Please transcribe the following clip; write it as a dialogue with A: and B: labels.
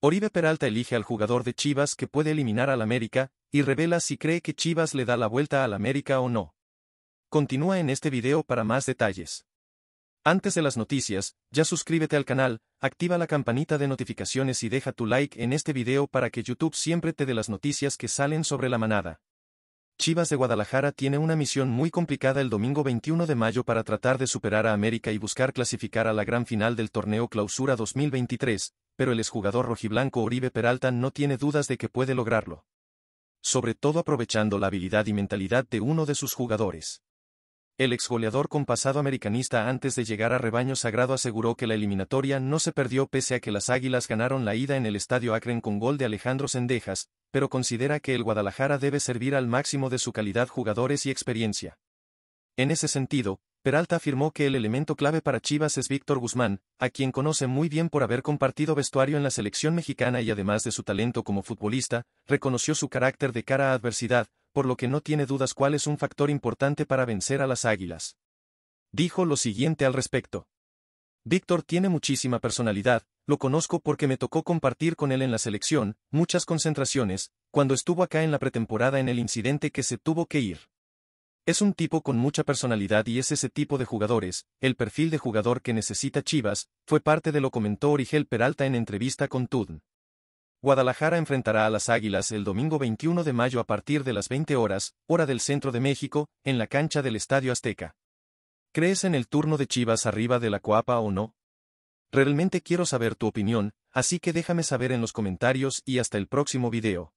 A: Oribe Peralta elige al jugador de Chivas que puede eliminar al América, y revela si cree que Chivas le da la vuelta al América o no. Continúa en este video para más detalles. Antes de las noticias, ya suscríbete al canal, activa la campanita de notificaciones y deja tu like en este video para que YouTube siempre te dé las noticias que salen sobre la manada. Chivas de Guadalajara tiene una misión muy complicada el domingo 21 de mayo para tratar de superar a América y buscar clasificar a la gran final del torneo Clausura 2023, pero el exjugador rojiblanco Oribe Peralta no tiene dudas de que puede lograrlo. Sobre todo aprovechando la habilidad y mentalidad de uno de sus jugadores. El exgoleador con pasado americanista antes de llegar a Rebaño Sagrado aseguró que la eliminatoria no se perdió pese a que las Águilas ganaron la ida en el Estadio Akron con gol de Alejandro Sendejas, pero considera que el Guadalajara debe servir al máximo de su calidad jugadores y experiencia. En ese sentido, Peralta afirmó que el elemento clave para Chivas es Víctor Guzmán, a quien conoce muy bien por haber compartido vestuario en la selección mexicana y además de su talento como futbolista, reconoció su carácter de cara a adversidad, por lo que no tiene dudas cuál es un factor importante para vencer a las Águilas. Dijo lo siguiente al respecto. Víctor tiene muchísima personalidad, lo conozco porque me tocó compartir con él en la selección, muchas concentraciones, cuando estuvo acá en la pretemporada en el incidente que se tuvo que ir. Es un tipo con mucha personalidad y es ese tipo de jugadores, el perfil de jugador que necesita Chivas, fue parte de lo comentó Origel Peralta en entrevista con TUDN. Guadalajara enfrentará a las Águilas el domingo 21 de mayo a partir de las 20 horas, hora del centro de México, en la cancha del Estadio Azteca. ¿Crees en el turno de Chivas arriba de la Coapa o no? Realmente quiero saber tu opinión, así que déjame saber en los comentarios y hasta el próximo video.